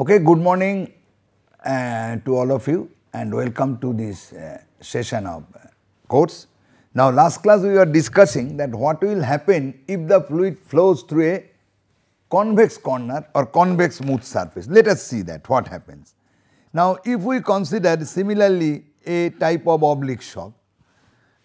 Okay, good morning uh, to all of you and welcome to this uh, session of uh, course. Now, last class we were discussing that what will happen if the fluid flows through a convex corner or convex smooth surface. Let us see that what happens. Now, if we consider similarly a type of oblique shock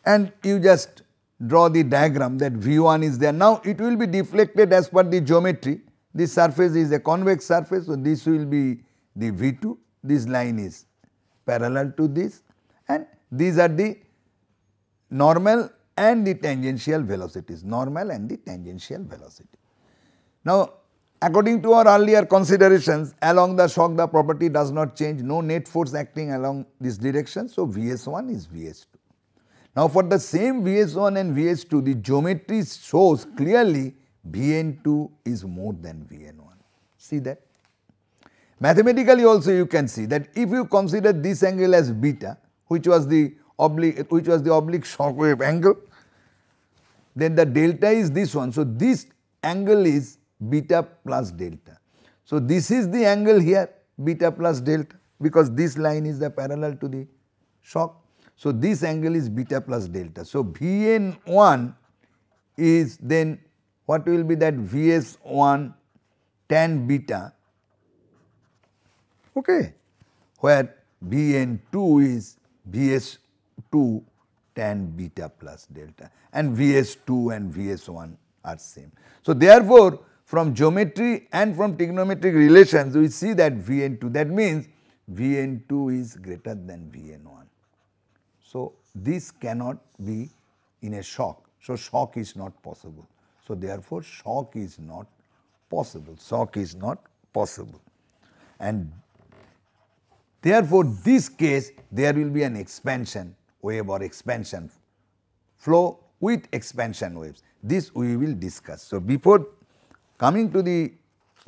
and you just draw the diagram that V1 is there. Now, it will be deflected as per the geometry this surface is a convex surface, so this will be the V2, this line is parallel to this and these are the normal and the tangential velocities, normal and the tangential velocity. Now, according to our earlier considerations along the shock the property does not change, no net force acting along this direction. So, Vs1 is Vs2. Now, for the same Vs1 and Vs2 the geometry shows clearly Vn2 is more than Vn1. See that? Mathematically also you can see that if you consider this angle as beta, which was the oblique, which was the oblique shockwave angle, then the delta is this one. So, this angle is beta plus delta. So, this is the angle here beta plus delta because this line is the parallel to the shock. So, this angle is beta plus delta. So, Vn1 is then what will be that Vs1 tan beta, okay, where Vn2 is Vs2 tan beta plus delta and Vs2 and Vs1 are same. So, therefore, from geometry and from trigonometric relations we see that Vn2 that means Vn2 is greater than Vn1. So, this cannot be in a shock. So, shock is not possible. So therefore, shock is not possible. Shock is not possible. And therefore, this case, there will be an expansion wave or expansion flow with expansion waves. This we will discuss. So before coming to the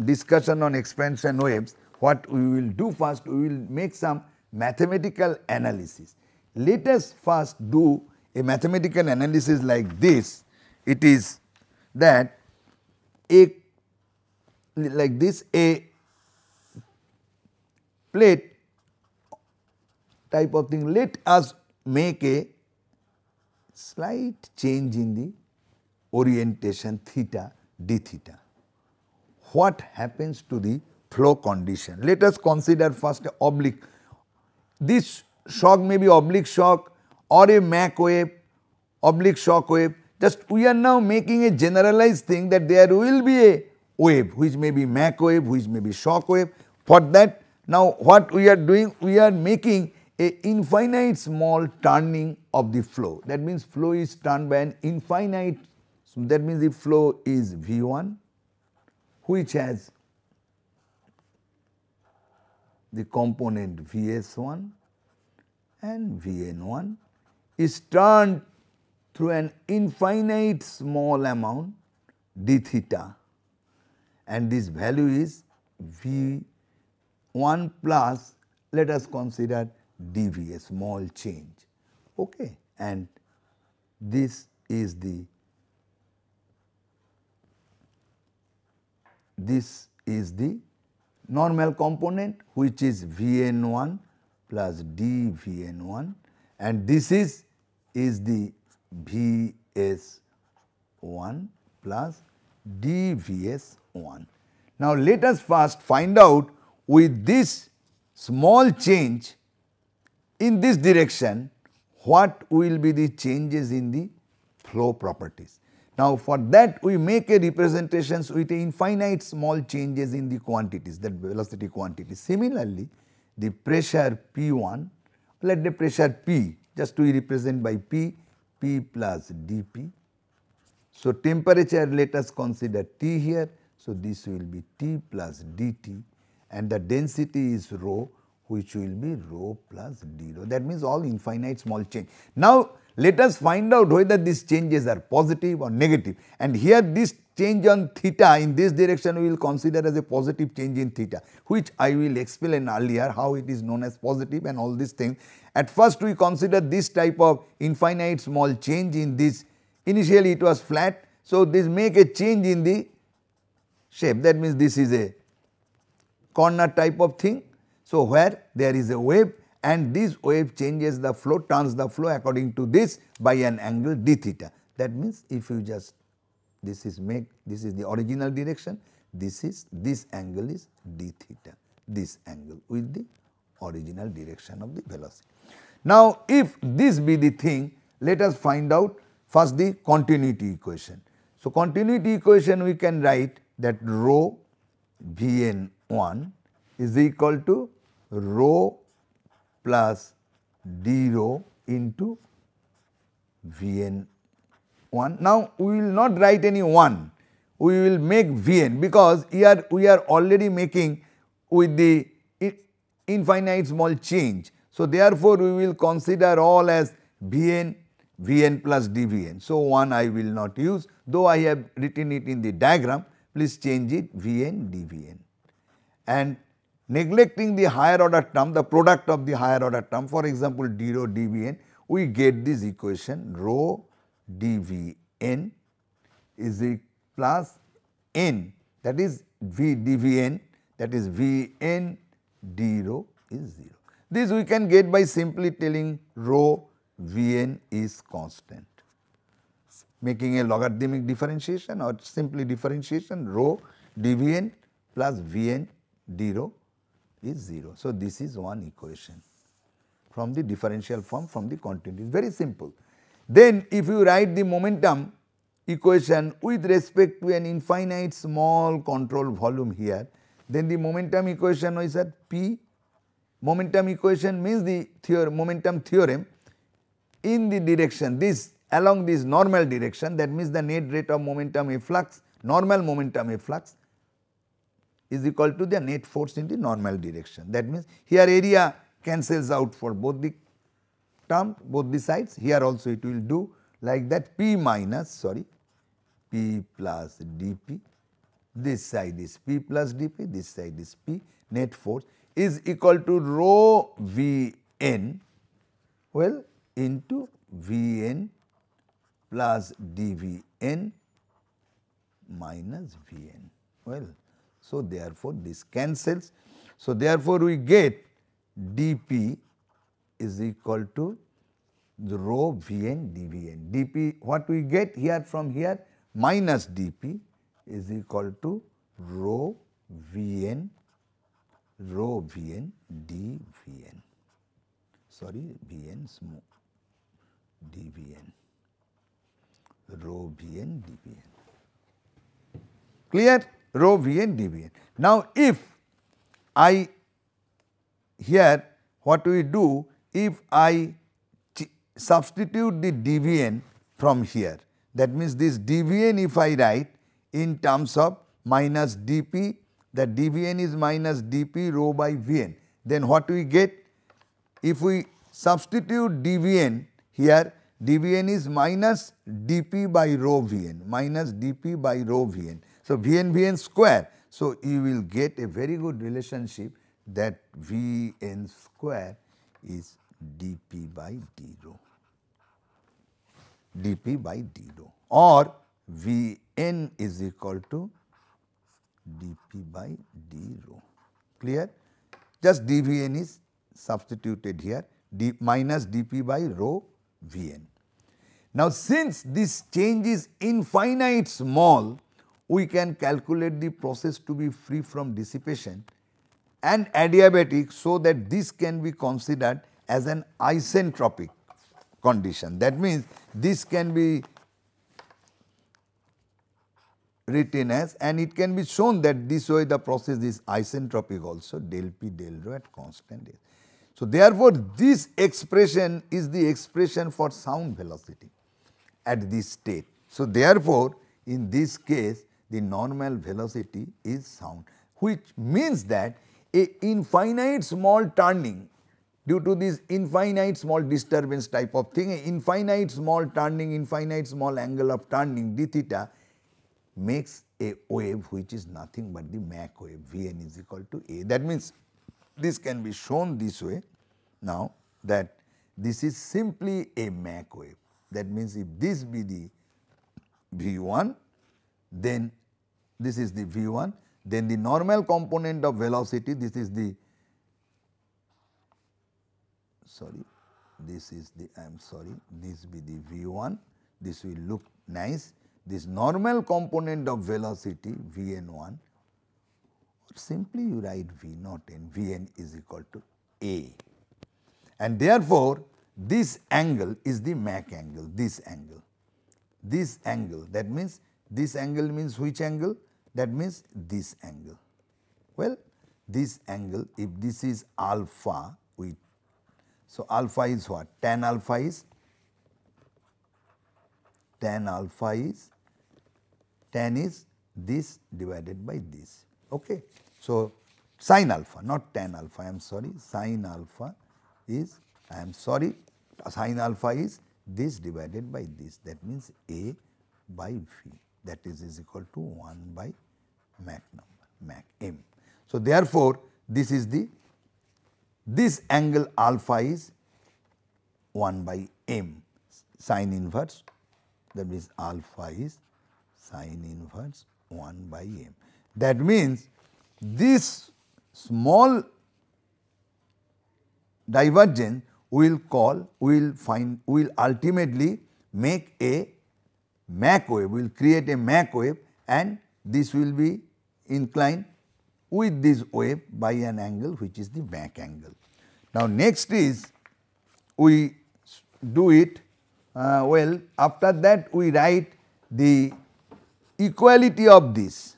discussion on expansion waves, what we will do first, we will make some mathematical analysis. Let us first do a mathematical analysis like this. It is that a like this a plate type of thing let us make a slight change in the orientation theta d theta. What happens to the flow condition? Let us consider first oblique. This shock may be oblique shock or a Mach wave, oblique shock wave Just we are now making a generalized thing that there will be a wave which may be Mach wave, which may be shock wave. For that now what we are doing, we are making a infinite small turning of the flow. That means flow is turned by an infinite, so that means the flow is V1 which has the component Vs1 and Vn1 is turned through an infinite small amount d theta and this value is V 1 plus let us consider dV a small change okay and this is the this is the normal component which is Vn1 plus dVn1 and this is is the Vs1 plus dVs1. Now, let us first find out with this small change in this direction, what will be the changes in the flow properties. Now, for that we make a representations with infinite small changes in the quantities that velocity quantity. Similarly, the pressure P1 let the pressure P just to represent by P P plus dP. So, temperature let us consider T here. So, this will be T plus dT and the density is rho which will be rho plus d rho that means all infinite small change. Now, let us find out whether these changes are positive or negative and here this change on theta in this direction we will consider as a positive change in theta which I will explain earlier how it is known as positive and all these things at first we consider this type of infinite small change in this, initially it was flat. So, this make a change in the shape that means this is a corner type of thing. So, where there is a wave and this wave changes the flow, turns the flow according to this by an angle d theta. That means, if you just this is make this is the original direction, this is this angle is d theta, this angle with the original direction of the velocity. Now, if this be the thing, let us find out first the continuity equation. So, continuity equation we can write that rho Vn1 is equal to rho plus d rho into Vn 1. Now, we will not write any 1, we will make Vn because here we are already making with the infinite small change. So, therefore, we will consider all as Vn, Vn plus dVn. So, 1 I will not use though I have written it in the diagram please change it Vn dVn. And neglecting the higher order term the product of the higher order term for example, d rho dVn we get this equation rho dVn is equal plus n that is V dVn that is Vn d rho is 0. This we can get by simply telling rho Vn is constant. Making a logarithmic differentiation or simply differentiation rho dVn plus Vn d rho is 0. So, this is one equation from the differential form from the continuity is very simple. Then if you write the momentum equation with respect to an infinite small control volume here, then the momentum equation is at P momentum equation means the theorem, momentum theorem in the direction this along this normal direction that means the net rate of momentum efflux normal momentum efflux is equal to the net force in the normal direction that means here area cancels out for both the term both the sides here also it will do like that p minus sorry p plus dp this side is p plus dp this side is p net force is equal to rho V n well into V n plus d V n minus V n well. So, therefore, this cancels. So, therefore, we get d p is equal to the rho V n d V n d p what we get here from here minus d p is equal to rho V n rho Vn dVn, sorry Vn small dVn, rho Vn dVn. Clear? Rho Vn dVn. Now, if I here what we do if I substitute the dVn from here that means this dVn if I write in terms of minus dP that dVn is minus dP rho by Vn. Then what we get? If we substitute dVn here, dVn is minus dP by rho Vn, minus dP by rho Vn. So, Vn Vn square. So, you will get a very good relationship that Vn square is dP by d rho, dP by d rho or Vn is equal to dP by d rho clear just dVn is substituted here d minus dP by rho Vn. Now, since this change is infinite small we can calculate the process to be free from dissipation and adiabatic so that this can be considered as an isentropic condition. That means, this can be written as and it can be shown that this way the process is isentropic also del p del rho at constant s. So, therefore, this expression is the expression for sound velocity at this state. So, therefore, in this case the normal velocity is sound which means that a infinite small turning due to this infinite small disturbance type of thing, infinite small turning, infinite small angle of turning d theta makes a wave which is nothing but the Mach wave, Vn is equal to A. That means this can be shown this way now that this is simply a Mach wave. That means if this be the V1, then this is the V1, then the normal component of velocity, this is the, sorry, this is the, I am sorry, this be the V1, this will look nice this normal component of velocity Vn1 simply you write V0 and Vn is equal to A. And therefore, this angle is the Mach angle, this angle, this angle that means this angle means which angle? That means this angle. Well, this angle if this is alpha we so alpha is what? Tan alpha is tan alpha is tan is this divided by this. Okay. So, sine alpha not tan alpha I am sorry sine alpha is I am sorry sine alpha is this divided by this that means A by V that is is equal to 1 by Mach number Mach M. So, therefore, this is the this angle alpha is 1 by M sine inverse that means alpha is sin inverse 1 by m. That means, this small divergence will call, will find, will ultimately make a macro. wave, will create a macro, wave and this will be inclined with this wave by an angle which is the back angle. Now, next is we do it uh, well after that we write the equality of this.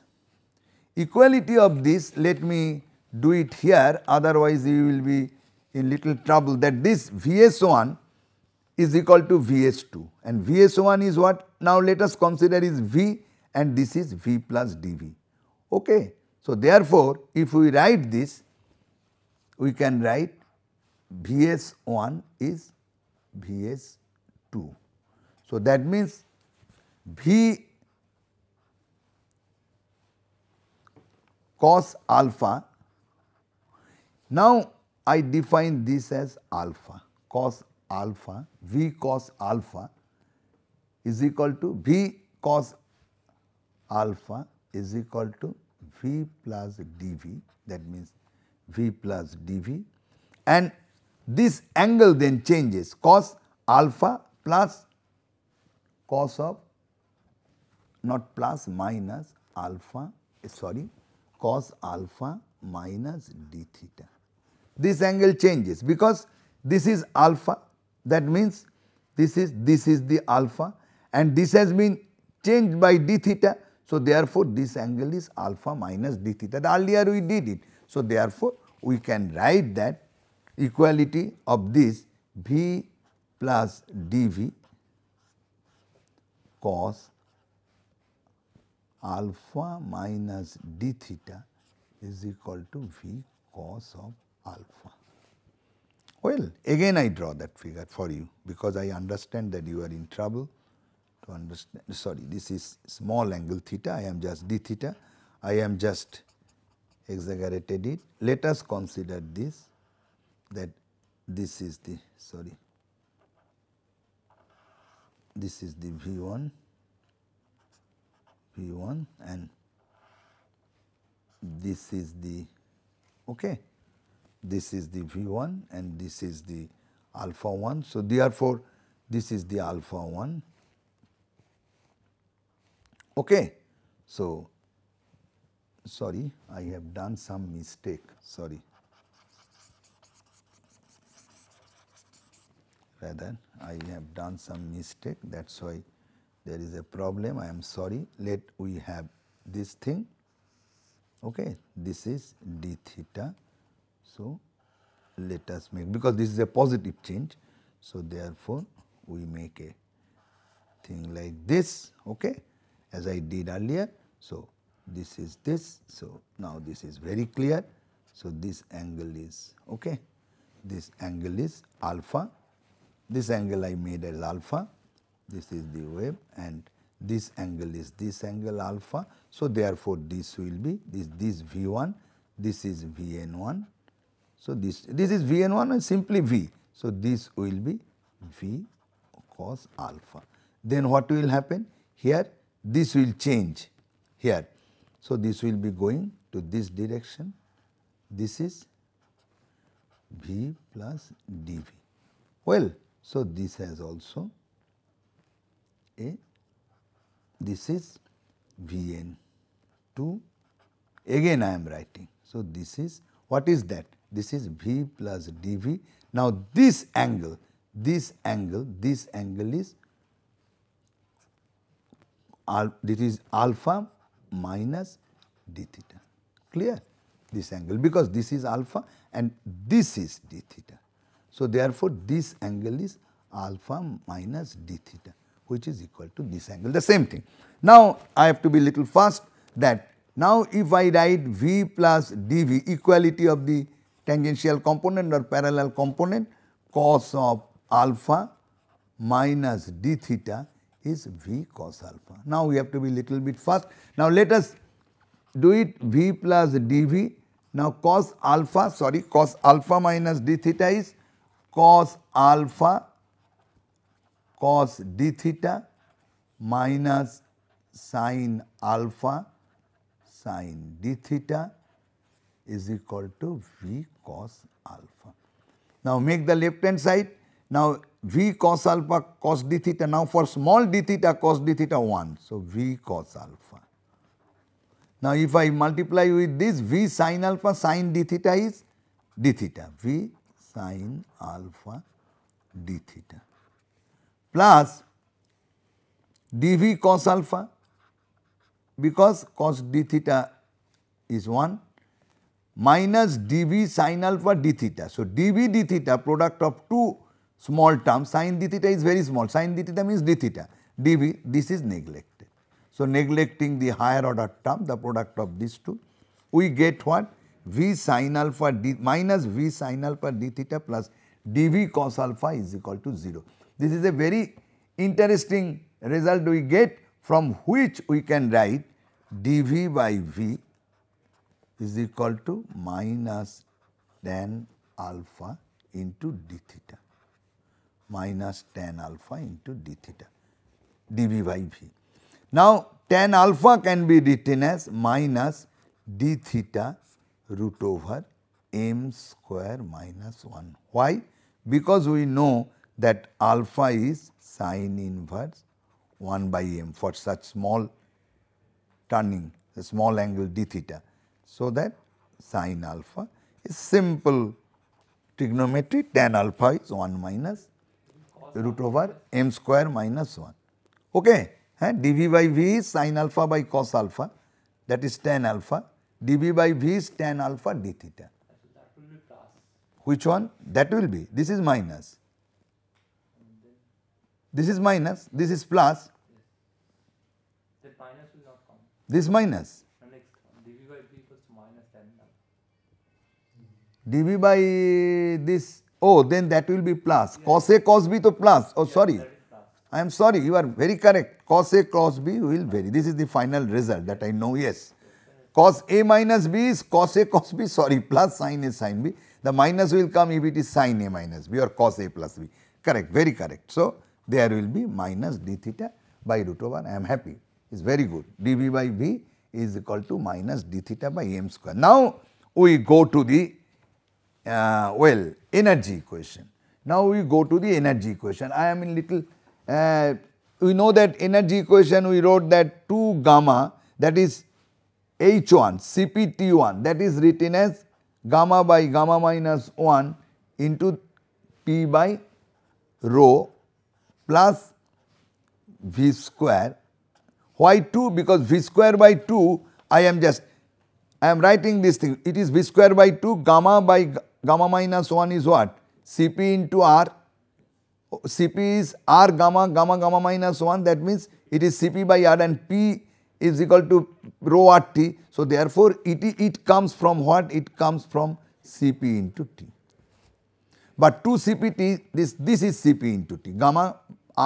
Equality of this let me do it here otherwise you will be in little trouble that this Vs1 is equal to Vs2 and Vs1 is what now let us consider is V and this is V plus dV. Okay. So, therefore, if we write this we can write Vs1 is Vs2. So, that means V cos alpha. Now, I define this as alpha cos alpha V cos alpha is equal to V cos alpha is equal to V plus dV that means V plus dV and this angle then changes cos alpha plus cos of not plus minus alpha sorry cos alpha minus d theta. This angle changes because this is alpha that means this is this is the alpha and this has been changed by d theta. So, therefore, this angle is alpha minus d theta earlier we did it. So, therefore, we can write that equality of this v plus dv cos alpha minus d theta is equal to v cos of alpha. Well, again I draw that figure for you because I understand that you are in trouble to understand, sorry, this is small angle theta, I am just d theta, I am just exaggerated it. Let us consider this that this is the, sorry, this is the V1 V1 and this is the okay. This is the V1 and this is the alpha 1. So, therefore, this is the alpha 1. Okay. So, sorry I have done some mistake sorry rather I have done some mistake that is why there is a problem, I am sorry, let we have this thing, okay. this is d theta. So, let us make, because this is a positive change, so therefore, we make a thing like this, okay, as I did earlier. So, this is this, so now this is very clear, so this angle is, okay. this angle is alpha, this angle I made as alpha, this is the wave and this angle is this angle alpha. So, therefore, this will be this this V 1, this is V n 1. So, this this is V n 1 and simply V. So, this will be V cos alpha. Then what will happen? Here this will change here. So, this will be going to this direction. This is V plus dV. Well, so this has also a, this is V n 2 again I am writing. So, this is what is that? This is V plus d v. Now, this angle, this angle, this angle is this is alpha minus d theta clear this angle because this is alpha and this is d theta. So, therefore, this angle is alpha minus d theta which is equal to this angle, the same thing. Now, I have to be little fast that now if I write V plus dV equality of the tangential component or parallel component cos of alpha minus d theta is V cos alpha. Now, we have to be little bit fast. Now, let us do it V plus dV. Now, cos alpha sorry cos alpha minus d theta is cos alpha cos d theta minus sine alpha sine d theta is equal to V cos alpha. Now, make the left hand side. Now, V cos alpha cos d theta. Now, for small d theta cos d theta 1. So, V cos alpha. Now, if I multiply with this V sin alpha sin d theta is d theta. V sin alpha d theta plus dV cos alpha because cos d theta is 1 minus dV sin alpha d theta. So, dV d theta product of two small terms sin d theta is very small sin d theta means d theta dV this is neglected. So, neglecting the higher order term the product of these two we get what V sin alpha d minus V sin alpha d theta plus dV cos alpha is equal to 0. This is a very interesting result we get from which we can write dV by V is equal to minus tan alpha into d theta minus tan alpha into d theta dV by V. Now, tan alpha can be written as minus d theta root over m square minus 1. Why? Because we know that alpha is sine inverse 1 by m for such small turning, the small angle d theta. So, that sine alpha is simple trigonometry tan alpha is 1 minus root over m square minus 1. Okay. dv by v is sin alpha by cos alpha that is tan alpha, dv by v is tan alpha d theta. Which one? That will be, this is minus. This is minus, this is plus. Yes. minus will not come. This minus. dv by this, oh then that will be plus. Yes. Cos A cos B to plus, oh yes, sorry. I am sorry, you are very correct. Cos A cos B will vary. This is the final result that I know, yes. Cos A minus B is cos A cos B, sorry, plus sin A sin B. The minus will come if it is sin A minus B or cos A plus B. Correct, very correct. So, there will be minus d theta by root over I am happy It's very good dv by v is equal to minus d theta by m square. Now, we go to the uh, well energy equation. Now, we go to the energy equation. I am in little uh, we know that energy equation we wrote that 2 gamma that is H1 CPT1 that is written as gamma by gamma minus 1 into P by rho plus v square. Why 2? Because v square by 2 I am just I am writing this thing it is v square by 2 gamma by gamma minus 1 is what Cp into R Cp is R gamma gamma gamma minus 1 that means it is Cp by R and P is equal to rho RT. So, therefore, it, it comes from what? It comes from Cp into T. But 2 Cpt this, this is Cp into T gamma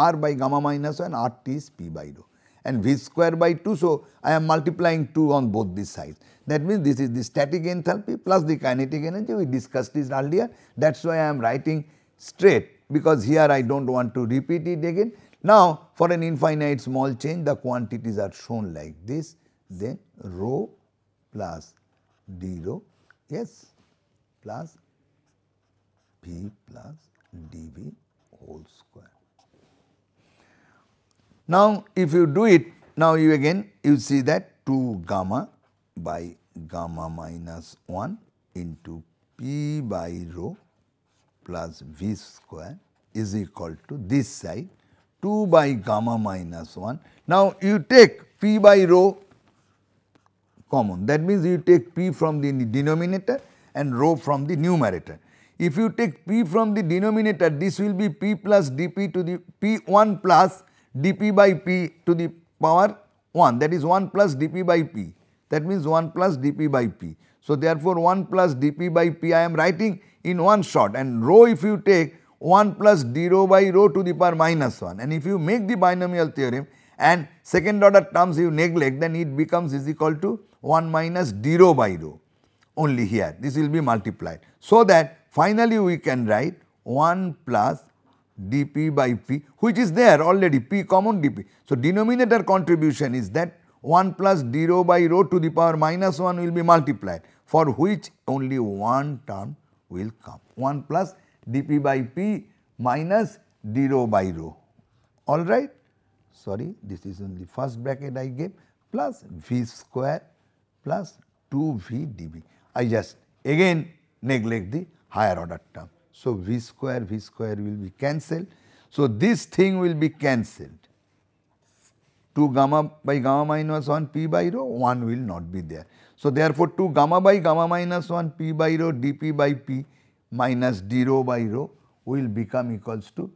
r by gamma minus 1 r t is p by rho and v square by 2. So, I am multiplying 2 on both these sides. That means this is the static enthalpy plus the kinetic energy we discussed this earlier. That is why I am writing straight because here I do not want to repeat it again. Now, for an infinite small change the quantities are shown like this then rho plus d rho yes plus p plus dv whole square. Now, if you do it, now you again you see that 2 gamma by gamma minus 1 into p by rho plus v square is equal to this side 2 by gamma minus 1. Now, you take p by rho common that means you take p from the denominator and rho from the numerator. If you take p from the denominator this will be p plus dp to the p 1 plus dp by p to the power 1 that is 1 plus dp by p that means 1 plus dp by p. So, therefore, 1 plus dp by p I am writing in one shot and rho if you take 1 plus d rho by rho to the power minus 1 and if you make the binomial theorem and second order terms you neglect then it becomes is equal to 1 minus d rho by rho only here this will be multiplied. So, that finally we can write 1 plus dp by p which is there already p common dp. So, denominator contribution is that 1 plus d rho by rho to the power minus 1 will be multiplied for which only one term will come 1 plus dp by p minus d rho by rho all right. Sorry this is in the first bracket I gave plus v square plus 2v db I just again neglect the higher order term. So, V square, V square will be cancelled. So, this thing will be cancelled. 2 gamma by gamma minus 1 p by rho, 1 will not be there. So, therefore, 2 gamma by gamma minus 1 p by rho dp by p minus d rho by rho will become equals to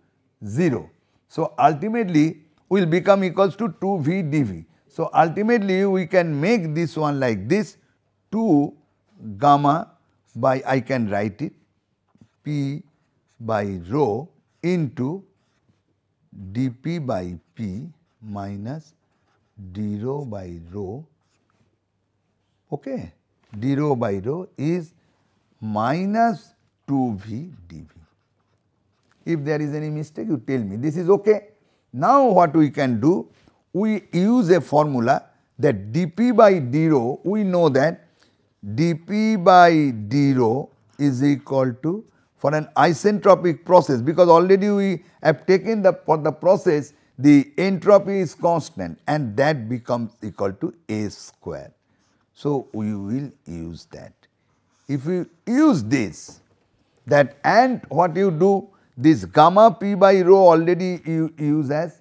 0. So, ultimately will become equals to 2 v dv. So, ultimately we can make this one like this 2 gamma by I can write it P by rho into dP by P minus d rho by rho okay d rho by rho is minus 2v dv. If there is any mistake you tell me this is okay. Now what we can do we use a formula that dp by d rho we know that dp by d rho is equal to for an isentropic process because already we have taken the for the process the entropy is constant and that becomes equal to A square. So, we will use that. If you use this that and what you do this gamma p by rho already you use as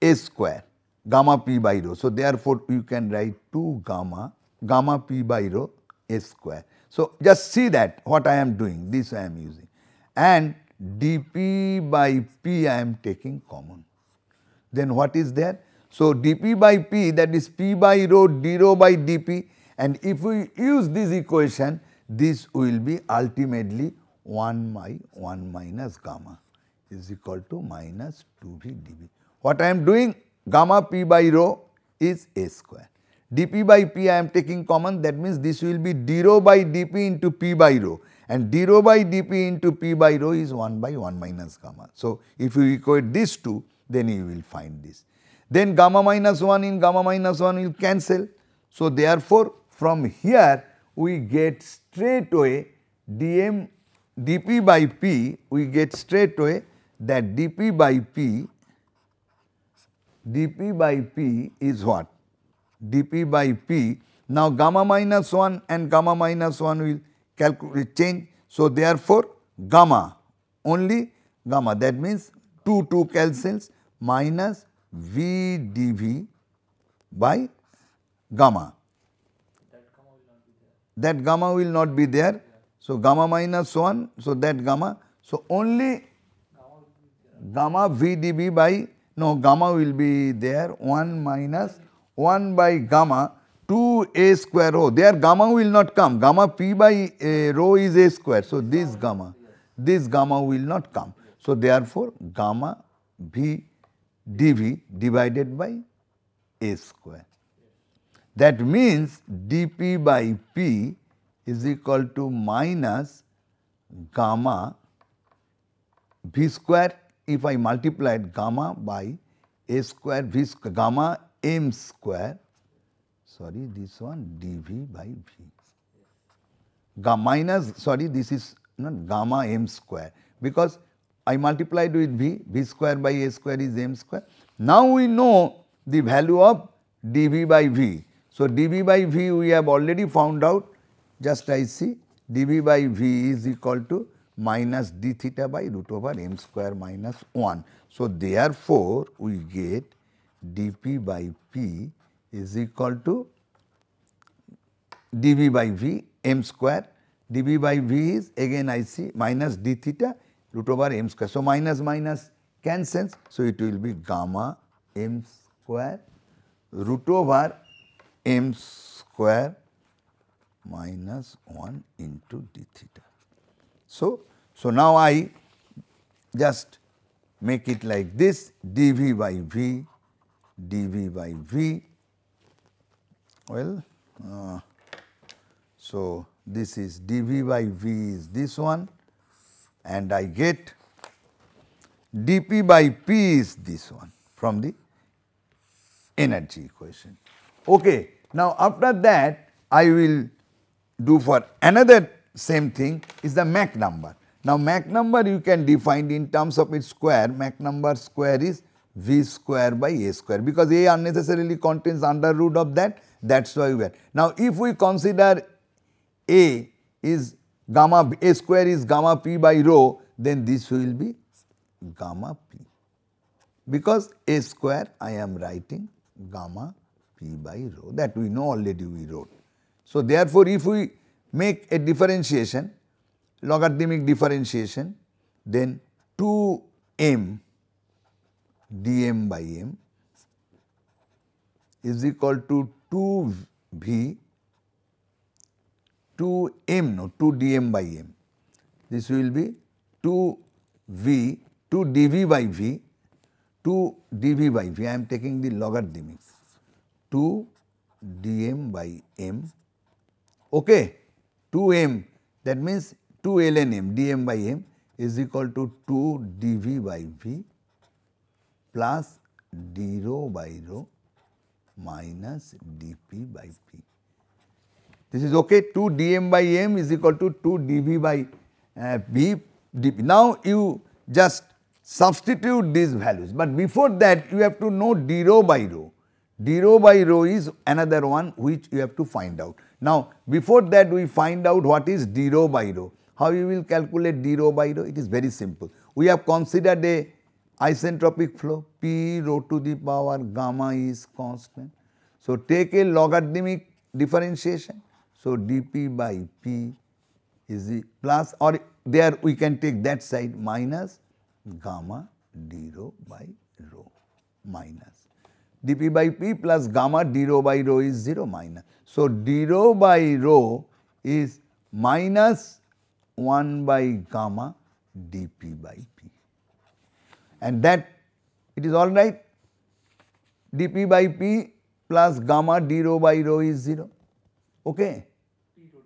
A square gamma p by rho. So, therefore, you can write 2 gamma gamma p by rho A square. So, just see that what I am doing, this I am using and dP by P I am taking common. Then what is there? So, dP by P that is P by rho d rho by dP and if we use this equation, this will be ultimately 1 by 1 minus gamma is equal to minus 2v dv. What I am doing? Gamma p by rho is a square dp by p I am taking common that means this will be d rho by dp into p by rho and d rho by dp into p by rho is 1 by 1 minus gamma. So, if you equate these two then you will find this. Then gamma minus 1 in gamma minus 1 will cancel. So, therefore, from here we get straight away dm dp by p we get straight away that dp by p dp by p is what dP by P. Now, gamma minus 1 and gamma minus 1 will change. So, therefore, gamma only gamma that means 2 2 cal cells minus V dV by gamma. That gamma will not be there. So, gamma minus 1. So, that gamma. So, only gamma V by no gamma will be there 1 minus 1 by gamma 2 a square rho. There gamma will not come. Gamma p by a rho is a square. So, this gamma, this gamma will not come. So, therefore, gamma v dv divided by a square. That means dp by p is equal to minus gamma v square if I multiplied gamma by a square v square gamma m square sorry this one dv by v gamma minus sorry this is not gamma m square because I multiplied with v v square by a square is m square. Now we know the value of dv by v. So dv by v we have already found out just I see dv by v is equal to minus d theta by root over m square minus 1. So therefore we get dP by P is equal to dV by V m square dV by V is again I see minus d theta root over m square. So, minus minus cancels. So, it will be gamma m square root over m square minus 1 into d theta. So, so now I just make it like this dV by V dV by V. Well, uh, so this is dV by V is this one and I get dP by P is this one from the energy equation. Okay. Now, after that I will do for another same thing is the Mach number. Now, Mach number you can define in terms of its square, Mach number square is v square by a square because a unnecessarily contains under root of that that is why we are. Now, if we consider a is gamma a square is gamma p by rho then this will be gamma p because a square I am writing gamma p by rho that we know already we wrote. So, therefore, if we make a differentiation logarithmic differentiation then 2m dm by m is equal to 2v 2m, no 2dm by m. This will be 2v, 2dv by v, 2dv by v, I am taking the logarithmic, 2dm by m, okay. 2m that means 2 ln m, dm by m is equal to 2 dv by v plus d rho by rho minus dp by p. This is okay 2 dm by m is equal to 2 dv by uh, dp. Now, you just substitute these values, but before that you have to know d rho by rho. d rho by rho is another one which you have to find out. Now, before that we find out what is d rho by rho. How you will calculate d rho by rho? It is very simple. We have considered a isentropic flow p rho to the power gamma is constant. So, take a logarithmic differentiation. So, dp by p is the plus or there we can take that side minus gamma d rho by rho minus dp by p plus gamma d rho by rho is 0 minus. So, d rho by rho is minus 1 by gamma dp by and that it is all right dp by p plus gamma d rho by rho is 0 okay p rho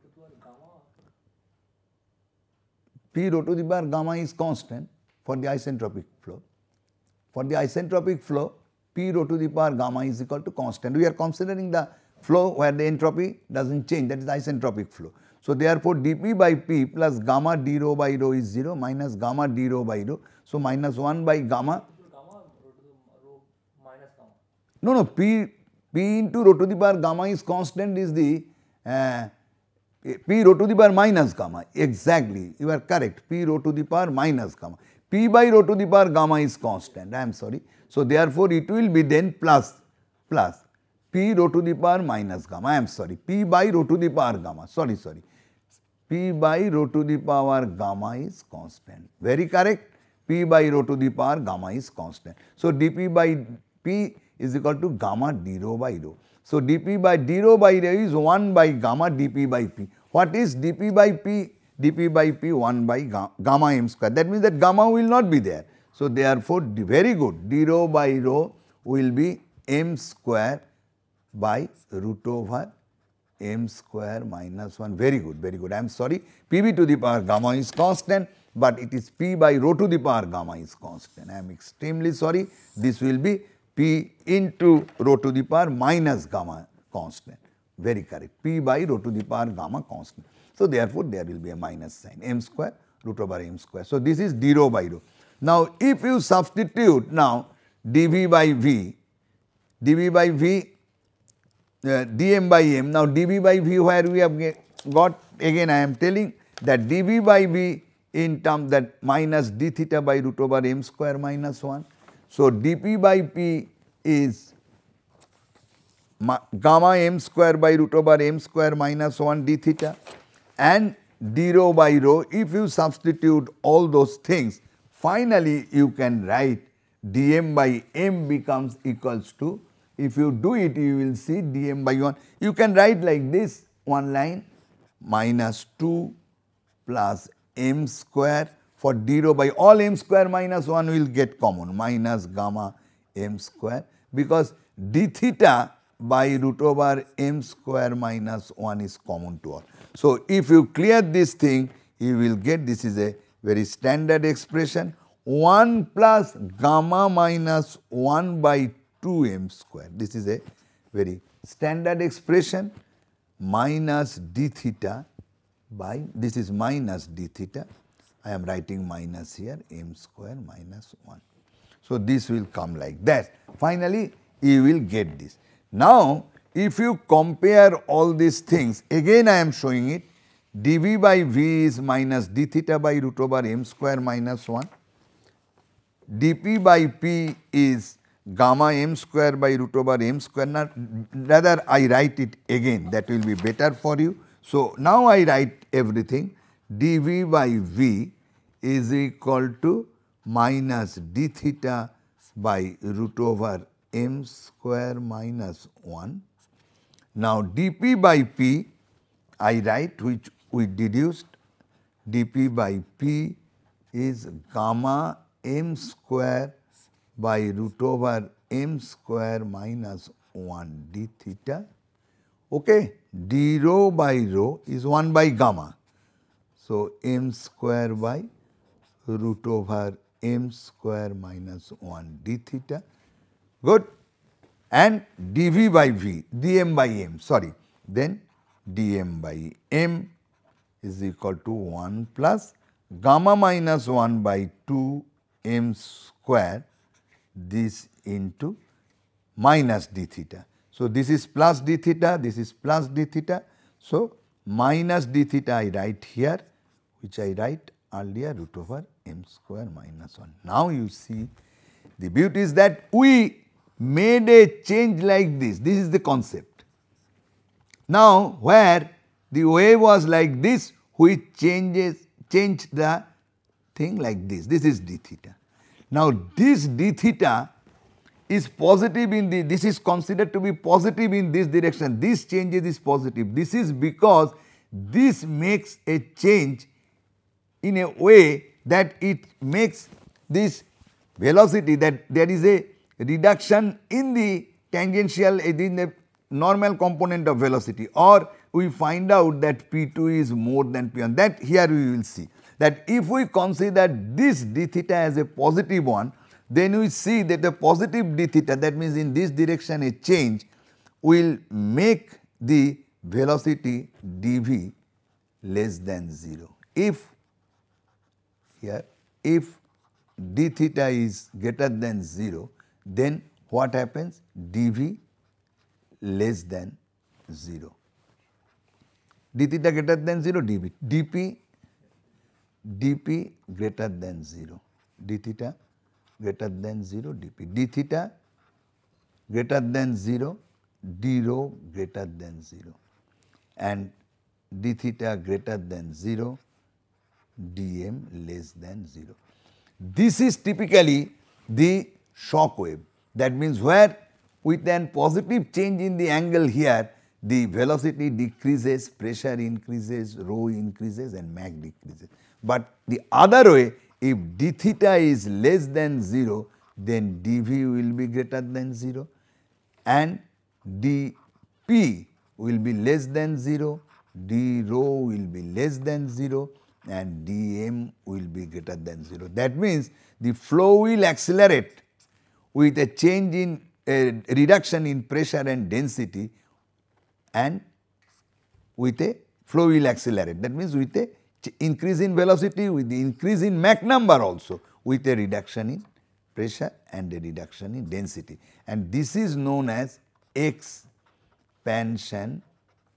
to the power gamma is constant for the isentropic flow for the isentropic flow p rho to the power gamma is equal to constant we are considering the flow where the entropy doesn't change that is isentropic flow so, therefore, dP by P plus gamma d rho by rho is 0 minus gamma d rho by rho. So, minus 1 by gamma. rho No, no, P, P into rho to the power gamma is constant is the uh, P rho to the power minus gamma. Exactly, you are correct. P rho to the power minus gamma. P by rho to the power gamma is constant, I am sorry. So, therefore, it will be then plus, plus P rho to the power minus gamma, I am sorry, P by rho to the power gamma, sorry, sorry. P by rho to the power gamma is constant. Very correct. P by rho to the power gamma is constant. So, dP by P is equal to gamma d rho by rho. So, dP by d rho by rho is 1 by gamma dP by P. What is dP by P? dP by P 1 by gamma, gamma m square. That means that gamma will not be there. So, therefore, very good d rho by rho will be m square by root over m square minus 1. Very good, very good. I am sorry, pb to the power gamma is constant, but it is p by rho to the power gamma is constant. I am extremely sorry. This will be p into rho to the power minus gamma constant. Very correct. p by rho to the power gamma constant. So, therefore, there will be a minus sign m square root over m square. So, this is d rho by rho. Now, if you substitute now dv by v, dv by v uh, dm by m. Now, dv by v where we have got again I am telling that dv by v in term that minus d theta by root over m square minus 1. So, dp by p is gamma m square by root over m square minus 1 d theta and d rho by rho if you substitute all those things finally you can write dm by m becomes equals to If you do it, you will see dm by 1. You can write like this one line minus 2 plus m square for d rho by all m square minus 1 will get common minus gamma m square because d theta by root over m square minus 1 is common to all. So, if you clear this thing you will get this is a very standard expression 1 plus gamma minus 1 by 2m square. This is a very standard expression minus d theta by this is minus d theta. I am writing minus here m square minus 1. So, this will come like that. Finally, you will get this. Now, if you compare all these things, again I am showing it dv by v is minus d theta by root over m square minus 1, dp by p is gamma m square by root over m square not rather I write it again that will be better for you. So, now I write everything dv by v is equal to minus d theta by root over m square minus 1. Now, dp by p I write which we deduced dp by p is gamma m square by root over m square minus 1 d theta. Okay. d rho by rho is 1 by gamma. So, m square by root over m square minus 1 d theta. Good. And dv by v, dm by m, sorry. Then dm by m is equal to 1 plus gamma minus 1 by 2 m square this into minus d theta. So, this is plus d theta, this is plus d theta. So, minus d theta I write here which I write earlier root over m square minus 1. Now, you see the beauty is that we made a change like this, this is the concept. Now, where the wave was like this, we changes, change the thing like this, this is d theta. Now, this d theta is positive in the, this is considered to be positive in this direction, this changes is positive. This is because this makes a change in a way that it makes this velocity that there is a reduction in the tangential eh, in the normal component of velocity or we find out that P2 is more than P1 that here we will see that if we consider this d theta as a positive one, then we see that the positive d theta that means in this direction a change will make the velocity dv less than 0. If here if d theta is greater than 0 then what happens dv less than 0. d theta greater than 0 dv dp dp greater than 0, d theta greater than 0 dp, d theta greater than 0, d rho greater than 0 and d theta greater than 0, dm less than 0. This is typically the shock wave that means where with an positive change in the angle here the velocity decreases, pressure increases, rho increases and mag decreases. But the other way, if d theta is less than 0, then dv will be greater than 0 and dp will be less than 0, d rho will be less than 0 and dm will be greater than 0. That means, the flow will accelerate with a change in a reduction in pressure and density and with a flow will accelerate that means with a increase in velocity with the increase in Mach number also with a reduction in pressure and a reduction in density and this is known as expansion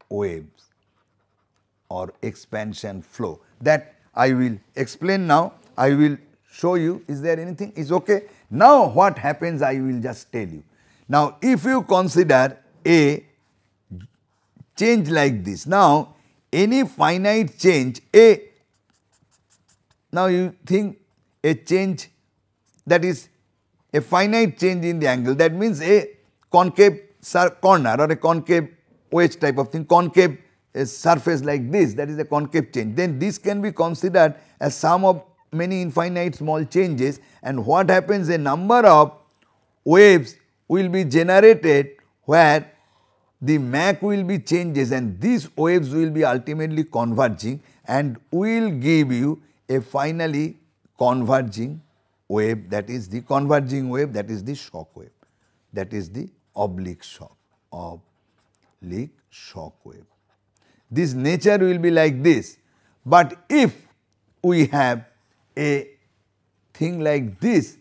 waves or expansion flow that I will explain now I will show you is there anything is okay now what happens I will just tell you now if you consider a change like this now any finite change A. Now, you think a change that is a finite change in the angle that means a concave corner or a concave wedge type of thing, concave a surface like this that is a concave change. Then this can be considered as sum of many infinite small changes and what happens a number of waves will be generated where the mac will be changes and these waves will be ultimately converging and will give you a finally converging wave that is the converging wave that is the shock wave that is the oblique shock oblique shock wave. This nature will be like this but if we have a thing like this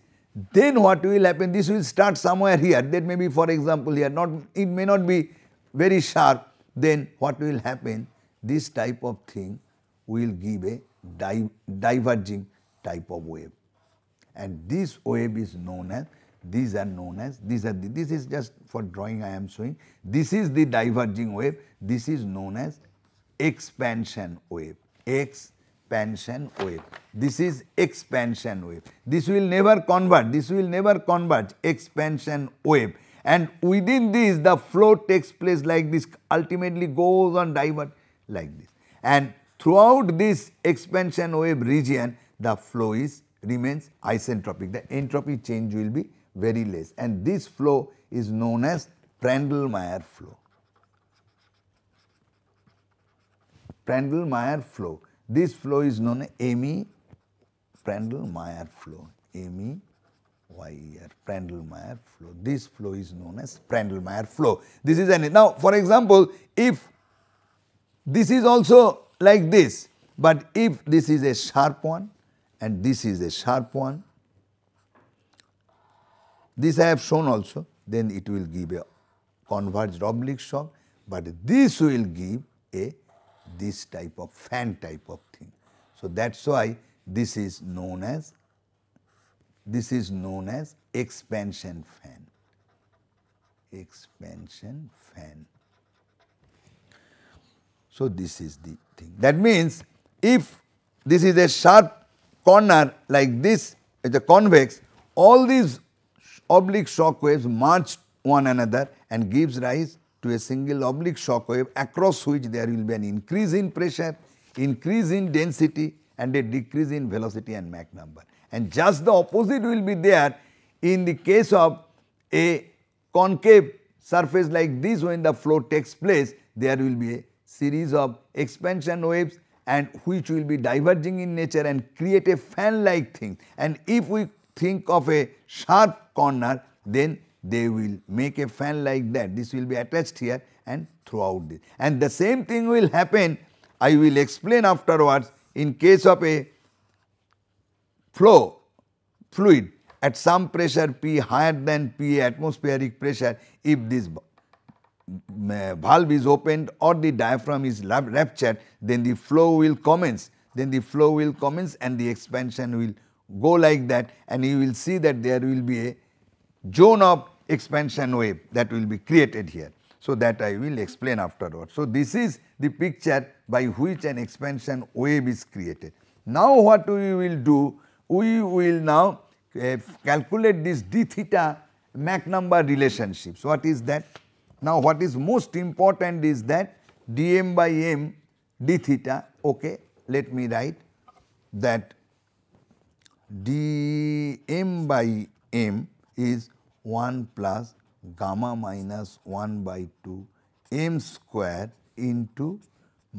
then what will happen this will start somewhere here that may be for example here not it may not be very sharp, then what will happen? This type of thing will give a diverging type of wave. And this wave is known as, these are known as, these are, the, this is just for drawing I am showing, this is the diverging wave, this is known as expansion wave, expansion wave. This is expansion wave. This will never convert, this will never convert, expansion wave. And within this, the flow takes place like this, ultimately goes on divert like this. And throughout this expansion wave region, the flow is remains isentropic. The entropy change will be very less. And this flow is known as Prandtl-Meyer flow. Prandtl-Meyer flow. This flow is known as ME Prandtl-Meyer flow. ME wire, Prandtl-Meyer flow. This flow is known as Prandtl-Meyer flow. This is an, now for example, if this is also like this, but if this is a sharp one and this is a sharp one, this I have shown also, then it will give a converged oblique shock, but this will give a this type of fan type of thing. So, that is why this is known as this is known as expansion fan. Expansion fan. So, this is the thing. That means, if this is a sharp corner like this it's a convex, all these oblique shock waves march one another and gives rise to a single oblique shock wave across which there will be an increase in pressure, increase in density and a decrease in velocity and Mach number and just the opposite will be there in the case of a concave surface like this when the flow takes place there will be a series of expansion waves and which will be diverging in nature and create a fan like thing and if we think of a sharp corner then they will make a fan like that this will be attached here and throughout this and the same thing will happen I will explain afterwards in case of a flow, fluid at some pressure P higher than P atmospheric pressure if this valve is opened or the diaphragm is ruptured then the flow will commence then the flow will commence and the expansion will go like that and you will see that there will be a zone of expansion wave that will be created here. So, that I will explain afterward. So, this is the picture by which an expansion wave is created. Now, what we will do we will now uh, calculate this d theta Mach number relationships. What is that? Now, what is most important is that dm by m d theta, okay, let me write that dm by m is 1 plus gamma minus 1 by 2 m square into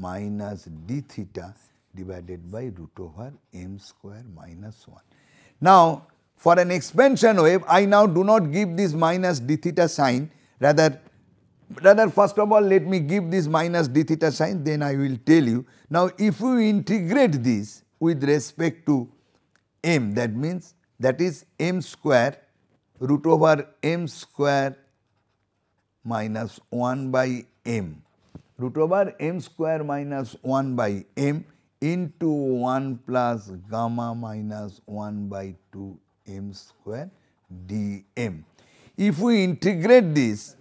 minus d theta divided by root over m square minus 1. Now, for an expansion wave, I now do not give this minus d theta sign, rather, rather first of all let me give this minus d theta sign, then I will tell you. Now, if we integrate this with respect to m, that means that is m square root over m square minus 1 by m root over m square minus 1 by m into 1 plus gamma minus 1 by 2 m square dm. If we integrate this,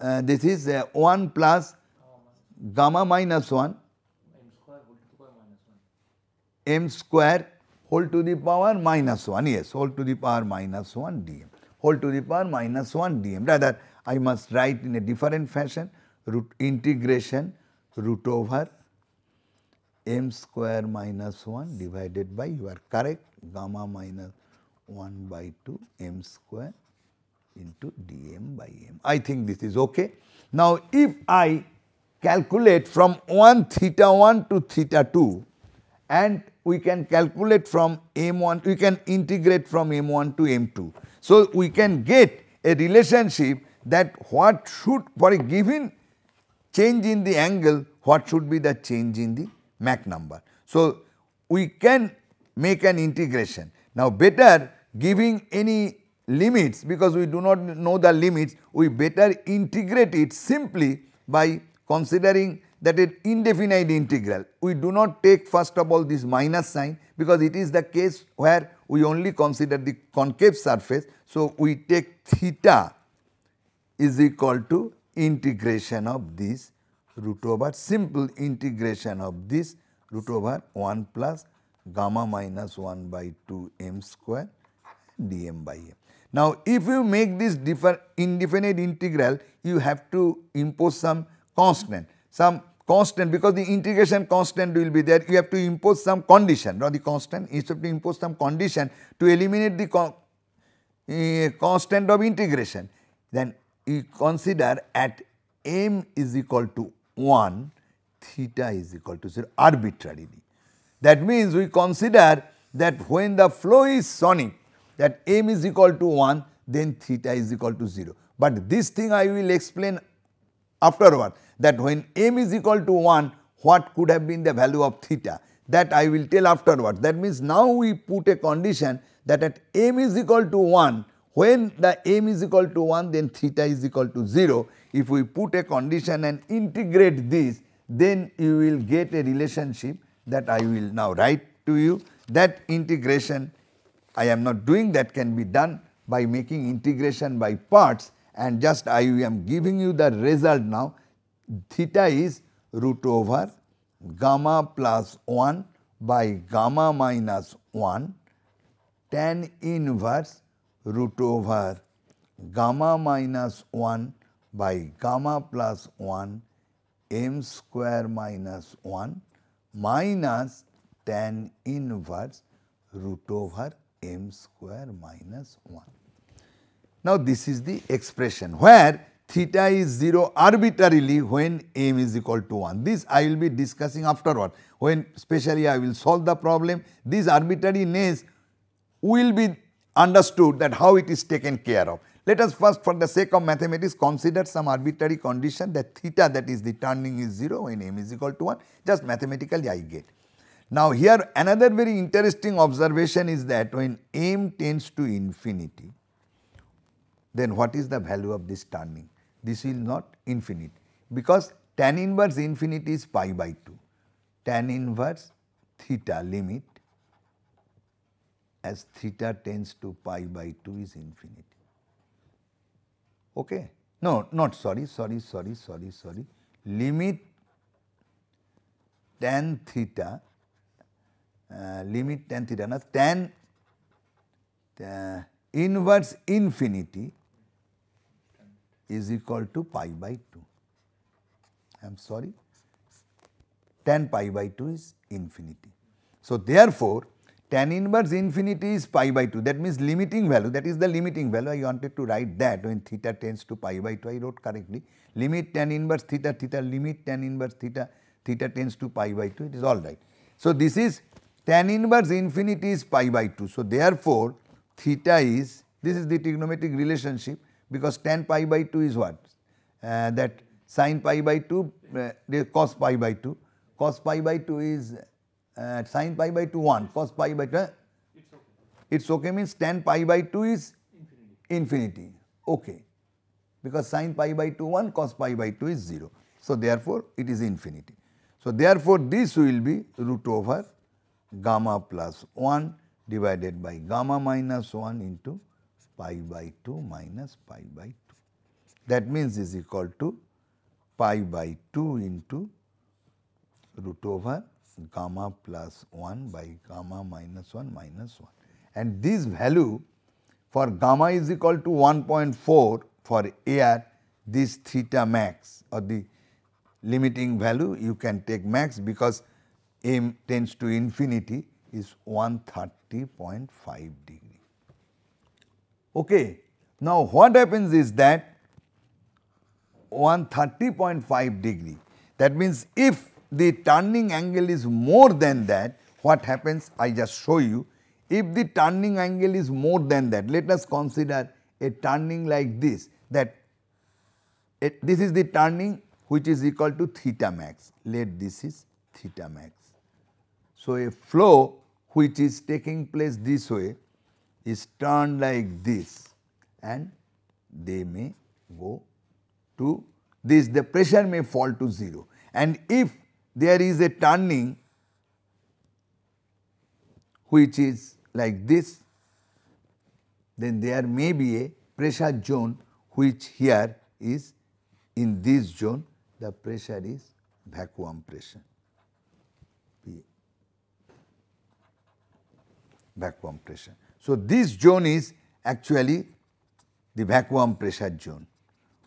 uh, this is uh, 1 plus gamma minus 1 m square whole to the power minus 1, yes, whole to the power minus 1 dm, whole to the power minus 1 dm. Rather, I must write in a different fashion root integration root over m square minus 1 divided by you are correct gamma minus 1 by 2 m square into dm by m. I think this is okay. Now, if I calculate from 1 theta 1 to theta 2 and we can calculate from m1, we can integrate from m1 to m2. So, we can get a relationship that what should for a given change in the angle, what should be the change in the Mach number. So, we can make an integration. Now, better giving any limits because we do not know the limits, we better integrate it simply by considering that an indefinite integral. We do not take first of all this minus sign because it is the case where we only consider the concave surface. So, we take theta is equal to integration of this root over simple integration of this root over 1 plus gamma minus 1 by 2 m square dm by m. Now, if you make this indefinite integral, you have to impose some constant, some constant because the integration constant will be there, you have to impose some condition, or the constant, you have to impose some condition to eliminate the con uh, constant of integration. Then you consider at m is equal to 1, theta is equal to 0 arbitrarily. That means we consider that when the flow is sonic that m is equal to 1 then theta is equal to 0. But this thing I will explain afterward that when m is equal to 1 what could have been the value of theta that I will tell afterwards. That means now we put a condition that at m is equal to 1 when the m is equal to 1, then theta is equal to 0. If we put a condition and integrate this, then you will get a relationship that I will now write to you. That integration I am not doing that can be done by making integration by parts and just I am giving you the result now. Theta is root over gamma plus 1 by gamma minus 1 tan inverse root over gamma minus 1 by gamma plus 1 m square minus 1 minus tan inverse root over m square minus 1. Now, this is the expression where theta is 0 arbitrarily when m is equal to 1. This I will be discussing afterward when specially I will solve the problem. This arbitrariness will be understood that how it is taken care of. Let us first for the sake of mathematics consider some arbitrary condition that theta that is the turning is 0 when m is equal to 1 just mathematically I get. Now here another very interesting observation is that when m tends to infinity then what is the value of this turning? This is not infinite because tan inverse infinity is pi by 2. Tan inverse theta limit as theta tends to pi by 2 is infinity. Okay. No, not sorry, sorry, sorry, sorry, sorry. Limit tan theta, uh, limit tan theta, na, tan uh, inverse infinity is equal to pi by 2. I am sorry, tan pi by 2 is infinity. So, therefore, tan inverse infinity is pi by 2 that means limiting value that is the limiting value I wanted to write that when theta tends to pi by 2 I wrote correctly limit tan inverse theta theta limit tan inverse theta theta tends to pi by 2 it is all right. So, this is tan inverse infinity is pi by 2. So, therefore, theta is this is the trigonometric relationship because tan pi by 2 is what uh, that sine pi by 2 uh, cos pi by 2 cos pi by 2 is uh, sine pi by 2 1 cos pi by 2 eh? it's okay. means tan pi by 2 is infinity. infinity okay because sine pi by 2 1 cos pi by 2 is 0 so therefore it is infinity so therefore this will be root over gamma plus 1 divided by gamma minus 1 into pi by 2 minus pi by 2 that means is equal to pi by 2 into root over gamma plus 1 by gamma minus 1 minus 1. And this value for gamma is equal to 1.4 for air this theta max or the limiting value you can take max because m tends to infinity is 130.5 degree. Okay. Now, what happens is that 130.5 degree that means if the turning angle is more than that, what happens I just show you. If the turning angle is more than that, let us consider a turning like this that it, this is the turning which is equal to theta max, let this is theta max. So, a flow which is taking place this way is turned like this and they may go to this the pressure may fall to 0 and if there is a turning which is like this, then there may be a pressure zone which here is in this zone the pressure is vacuum pressure P vacuum pressure. So, this zone is actually the vacuum pressure zone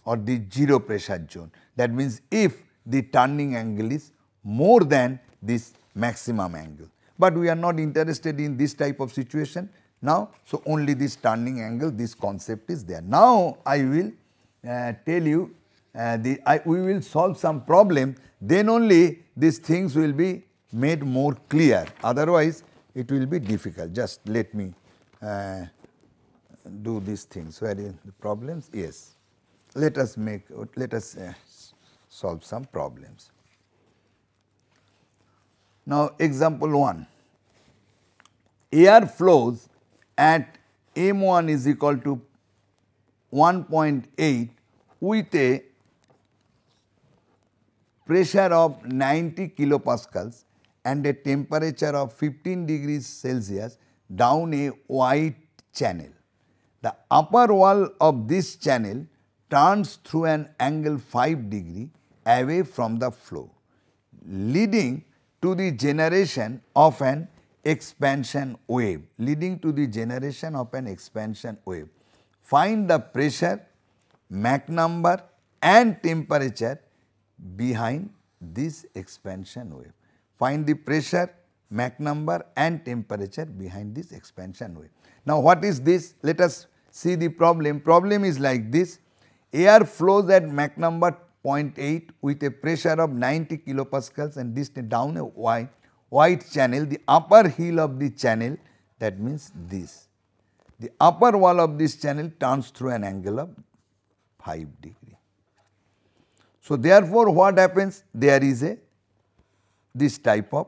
or the zero pressure zone that means if the turning angle is more than this maximum angle. But we are not interested in this type of situation now. So, only this turning angle this concept is there. Now, I will uh, tell you uh, the, I, we will solve some problem then only these things will be made more clear otherwise it will be difficult. Just let me uh, do these things. Where is the problems? Yes. Let us make, let us uh, solve some problems. Now, example 1 air flows at m1 is equal to 1.8 with a pressure of 90 kilopascals and a temperature of 15 degrees Celsius down a wide channel. The upper wall of this channel turns through an angle 5 degree away from the flow, leading to the generation of an expansion wave, leading to the generation of an expansion wave. Find the pressure, Mach number and temperature behind this expansion wave. Find the pressure, Mach number and temperature behind this expansion wave. Now, what is this? Let us see the problem. Problem is like this. Air flows at Mach number 0.8 with a pressure of 90 kilopascals and this down a wide, wide channel, the upper heel of the channel that means this. The upper wall of this channel turns through an angle of 5 degree. So, therefore, what happens? There is a this type of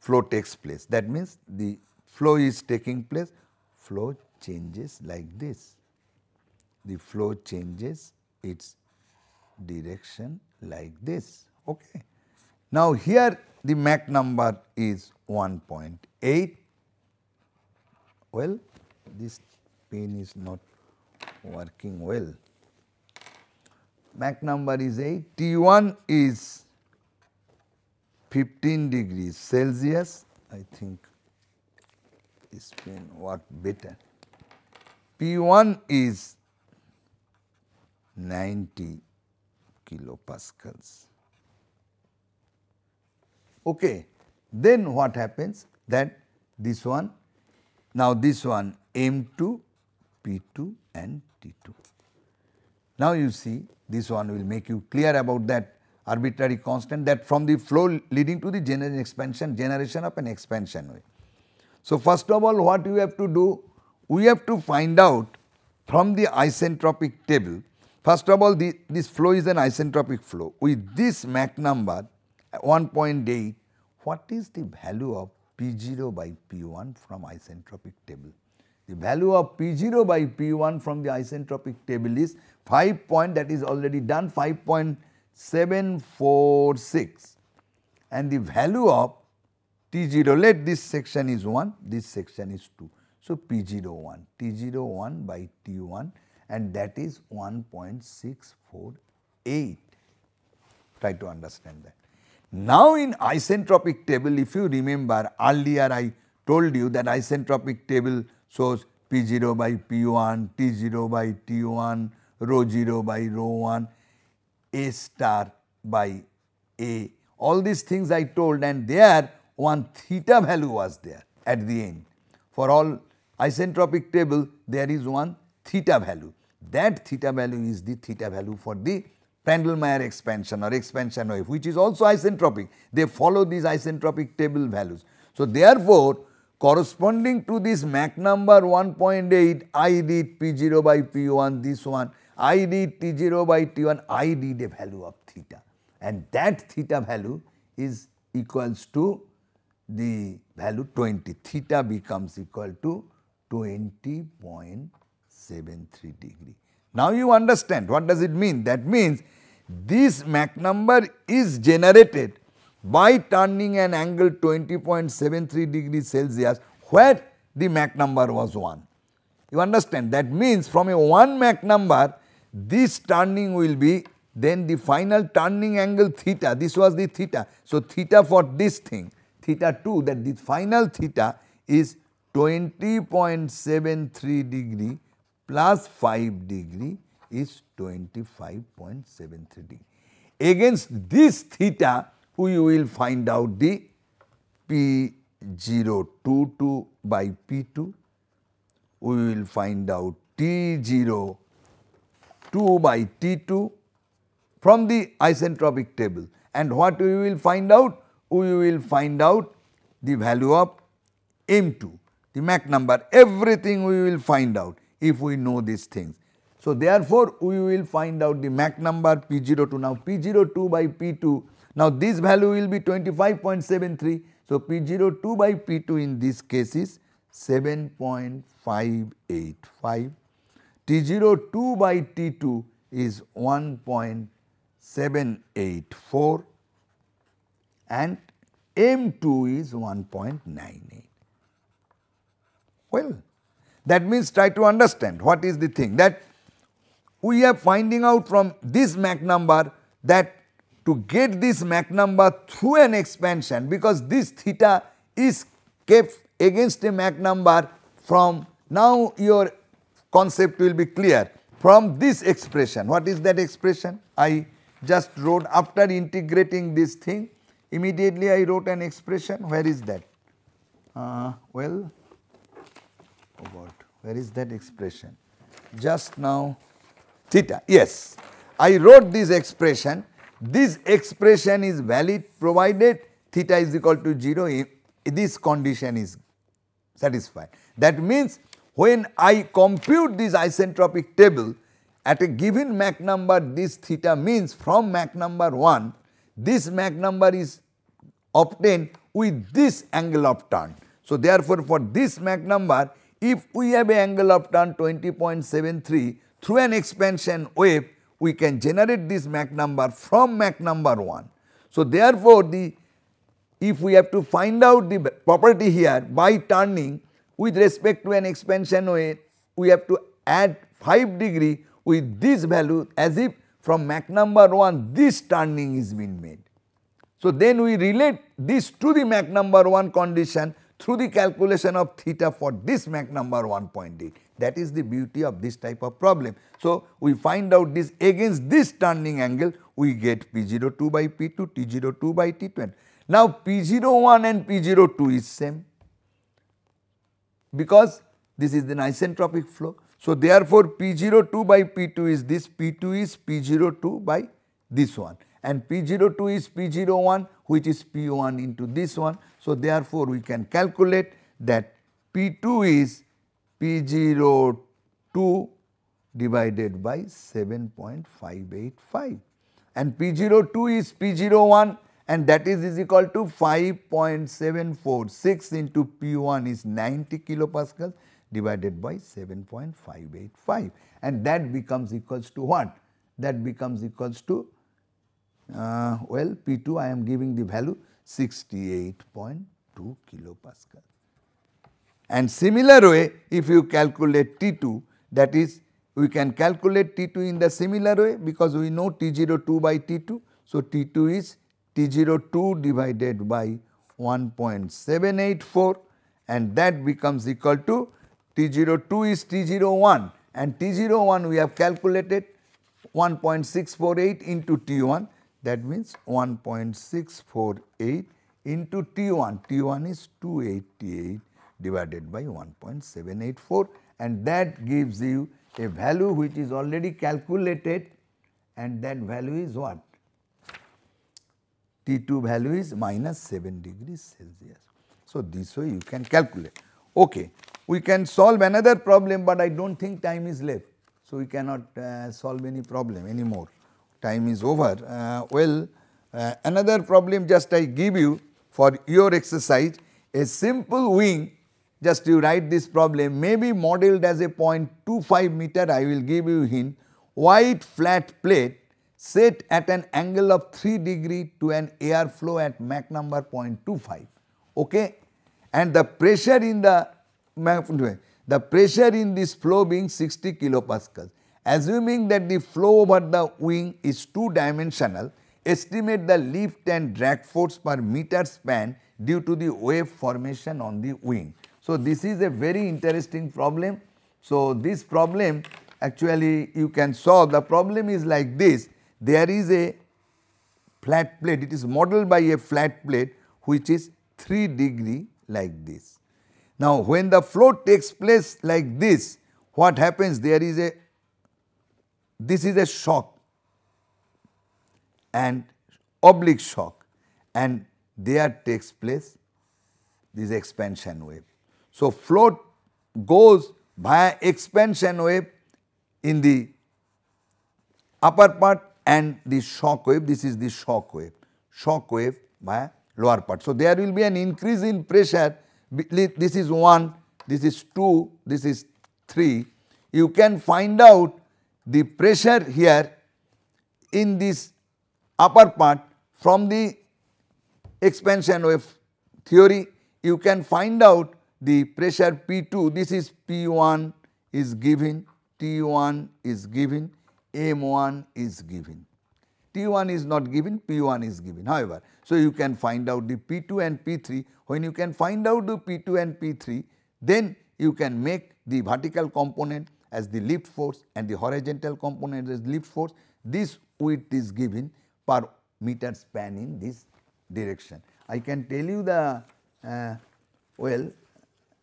flow takes place. That means, the flow is taking place, flow changes like this the flow changes its direction like this. Okay. Now, here the Mach number is 1.8. Well, this pen is not working well. Mach number is 8, T1 is 15 degrees Celsius. I think this pen worked better. P1 is 90 kilopascals. Okay. Then what happens that this one, now this one M2, P2 and T2. Now you see this one will make you clear about that arbitrary constant that from the flow leading to the generation expansion, generation of an expansion wave. So, first of all what you have to do? We have to find out from the isentropic table First of all, the, this flow is an isentropic flow. With this Mach number, 1.8, what is the value of P0 by P1 from isentropic table? The value of P0 by P1 from the isentropic table is 5 point that is already done 5.746 and the value of T0 let this section is 1 this section is 2. So, P0 1 T0 1 by T1 and that is 1.648. Try to understand that. Now in isentropic table, if you remember earlier I told you that isentropic table shows P0 by P1, T0 by T1, rho 0 by rho 1, A star by A. All these things I told and there one theta value was there at the end. For all isentropic table, there is one theta value that theta value is the theta value for the Prandtl-Meyer expansion or expansion wave which is also isentropic. They follow these isentropic table values. So, therefore, corresponding to this Mach number 1.8, I did P0 by P1, this one, I did T0 by T1, I did a value of theta and that theta value is equals to the value 20, theta becomes equal to 20.5. 73 degree. Now you understand what does it mean? That means this Mach number is generated by turning an angle 20.73 degree Celsius where the Mach number was 1. You understand that means from a 1 Mach number this turning will be then the final turning angle theta this was the theta. So, theta for this thing theta 2 that the final theta is 20.73 degree plus 5 degree is 25.73 degree. Against this theta, we will find out the P022 by P2. We will find out T02 by T2 from the isentropic table. And what we will find out? We will find out the value of M2, the Mach number, everything we will find out if we know these things. So therefore, we will find out the Mach number P02. Now P02 by P2, now this value will be 25.73. So P02 by P2 in this case is 7.585. T02 by T2 is 1.784 and M2 is 1.98. Well, That means try to understand what is the thing that we are finding out from this Mach number that to get this Mach number through an expansion because this theta is kept against a Mach number from now your concept will be clear from this expression. What is that expression? I just wrote after integrating this thing immediately I wrote an expression where is that? Uh, well, about where is that expression? Just now theta, yes. I wrote this expression. This expression is valid provided theta is equal to 0 if this condition is satisfied. That means when I compute this isentropic table at a given Mach number this theta means from Mach number 1 this Mach number is obtained with this angle of turn. So, therefore, for this Mach number If we have an angle of turn 20.73 through an expansion wave, we can generate this Mach number from Mach number 1. So, therefore, the if we have to find out the property here by turning with respect to an expansion wave, we have to add 5 degree with this value as if from Mach number 1 this turning is been made. So, then we relate this to the Mach number 1 condition through the calculation of theta for this Mach number 1.8. That is the beauty of this type of problem. So, we find out this against this turning angle, we get P02 by P2, T02 by T20. Now, P01 and P02 is same because this is the isentropic flow. So, therefore, P02 by P2 is this, P2 is P02 by this one and P02 is P01 which is P1 into this one. So, therefore, we can calculate that P2 is P02 divided by 7.585 and P02 is P01 and that is, is equal to 5.746 into P1 is 90 kilopascals divided by 7.585 and that becomes equals to what? That becomes equals to uh, well P2 I am giving the value 68.2 kilopascal. And similar way, if you calculate T2, that is, we can calculate T2 in the similar way because we know T02 by T2. So, T2 is T02 divided by 1.784 and that becomes equal to T02 is T01 and T01 we have calculated 1.648 into T1 that means 1.648 into T1, T1 is 288 divided by 1.784 and that gives you a value which is already calculated and that value is what? T2 value is minus 7 degrees Celsius. So, this way you can calculate. Okay. We can solve another problem, but I do not think time is left. So, we cannot uh, solve any problem anymore time is over. Uh, well, uh, another problem just I give you for your exercise, a simple wing, just you write this problem, may be modeled as a 0.25 meter, I will give you hint, white flat plate set at an angle of 3 degree to an air flow at Mach number 0.25, okay? And the pressure in the, the pressure in this flow being 60 kilopascals. Assuming that the flow over the wing is two-dimensional, estimate the lift and drag force per meter span due to the wave formation on the wing. So, this is a very interesting problem. So, this problem actually you can solve. The problem is like this. There is a flat plate. It is modeled by a flat plate which is 3 degree like this. Now, when the flow takes place like this, what happens? There is a this is a shock and oblique shock and there takes place this expansion wave. So, flow goes via expansion wave in the upper part and the shock wave, this is the shock wave, shock wave via lower part. So, there will be an increase in pressure, this is 1, this is 2, this is 3. You can find out the pressure here in this upper part from the expansion wave theory you can find out the pressure P2 this is P1 is given T1 is given M1 is given T1 is not given P1 is given however. So, you can find out the P2 and P3 when you can find out the P2 and P3 then you can make the vertical component as the lift force and the horizontal component as lift force. This width is given per meter span in this direction. I can tell you the uh, well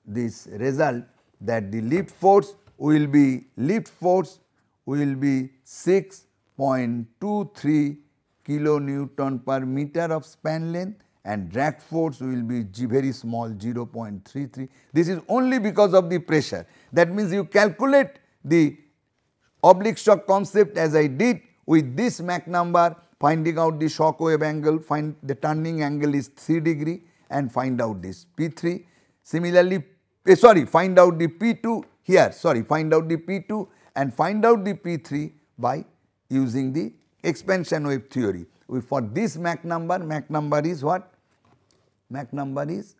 this result that the lift force will be lift force will be 6.23 kilonewton per meter of span length and drag force will be very small 0.33. This is only because of the pressure. That means you calculate the oblique shock concept as I did with this Mach number finding out the shock wave angle, find the turning angle is 3 degree and find out this P3. Similarly, eh, sorry find out the P2 here sorry find out the P2 and find out the P3 by using the expansion wave theory. We, for this Mach number, Mach number is what? Mach number is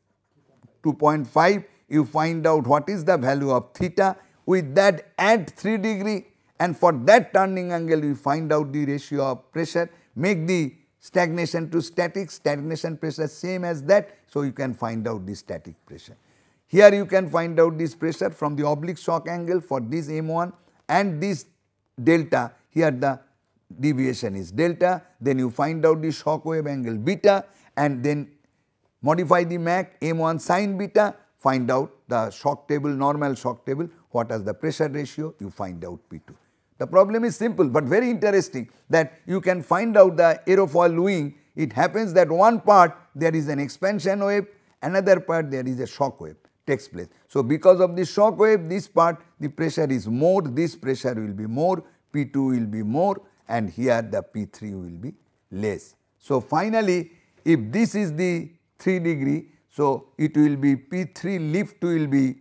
2.5. You find out what is the value of theta with that add 3 degree and for that turning angle you find out the ratio of pressure. Make the stagnation to static, stagnation pressure same as that. So, you can find out the static pressure. Here you can find out this pressure from the oblique shock angle for this M1 and this delta here the deviation is delta then you find out the shock wave angle beta and then modify the MAC M1 sine beta, find out the shock table, normal shock table, what is the pressure ratio, you find out P2. The problem is simple but very interesting that you can find out the aerofoil wing. It happens that one part there is an expansion wave, another part there is a shock wave takes place. So, because of the shock wave this part the pressure is more, this pressure will be more, P2 will be more and here the P3 will be less. So, finally, if this is the 3 degree. So, it will be P 3 lift will be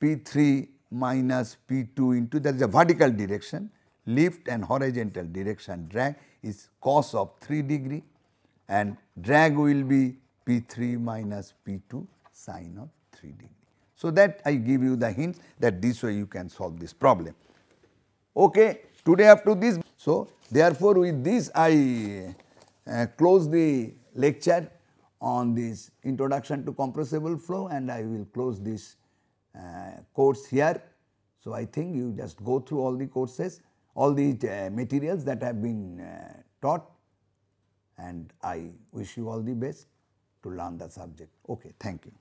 P 3 minus P 2 into that is a vertical direction lift and horizontal direction drag is cos of 3 degree and drag will be P 3 minus P 2 sine of 3 degree. So, that I give you the hint that this way you can solve this problem. Okay, today up to this. So, therefore, with this I uh, close the lecture on this introduction to compressible flow and I will close this uh, course here. So, I think you just go through all the courses, all the uh, materials that have been uh, taught and I wish you all the best to learn the subject. Okay, thank you.